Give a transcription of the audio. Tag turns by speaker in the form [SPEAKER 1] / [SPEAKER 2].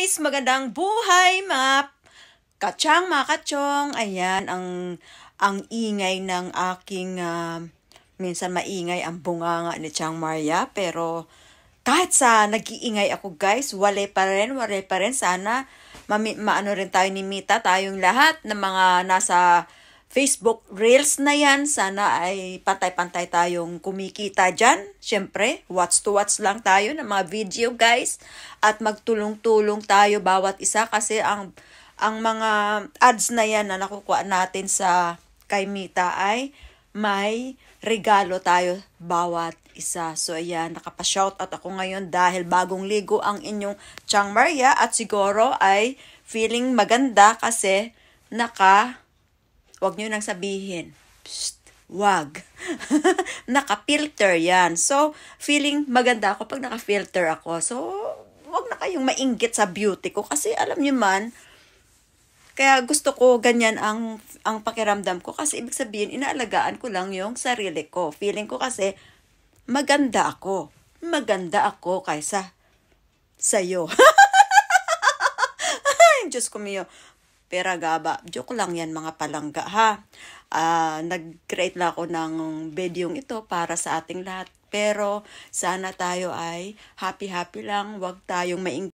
[SPEAKER 1] guys! Magandang buhay mga kachang, mga kachong. Ayan, ang, ang ingay ng aking, uh, minsan maingay ang bunganga ni Chang Maria. Pero kahit sa nag-iingay ako guys, wale pa rin, wale pa rin. Sana ma maano rin tayo ni Mita, tayong lahat ng mga nasa Facebook Reels na yan. Sana ay pantay-pantay tayong kumikita dyan. Siyempre, watch to watch lang tayo ng mga video guys. At magtulong-tulong tayo bawat isa kasi ang, ang mga ads na yan na nakukuha natin sa kay Mita ay may regalo tayo bawat isa. So ayan, nakapa-shoutout ako ngayon dahil bagong ligo ang inyong Chang Maria at siguro ay feeling maganda kasi naka wag nyo nang sabihin. Psst, wag. nakafilter yan. So, feeling maganda ako pag naka-filter ako. So, wag na kayong mainggit sa beauty ko kasi alam niyo man, kaya gusto ko ganyan ang ang pakiramdam ko kasi ibig sabihin inaalagaan ko lang yung sarili ko. Feeling ko kasi maganda ako. Maganda ako kaysa sa'yo. Ay, Diyos ko mio. Peragaba. Joke lang yan mga palangga ha. Uh, nag-create na ako ng video ito para sa ating lahat. Pero sana tayo ay happy-happy lang, wag tayong maing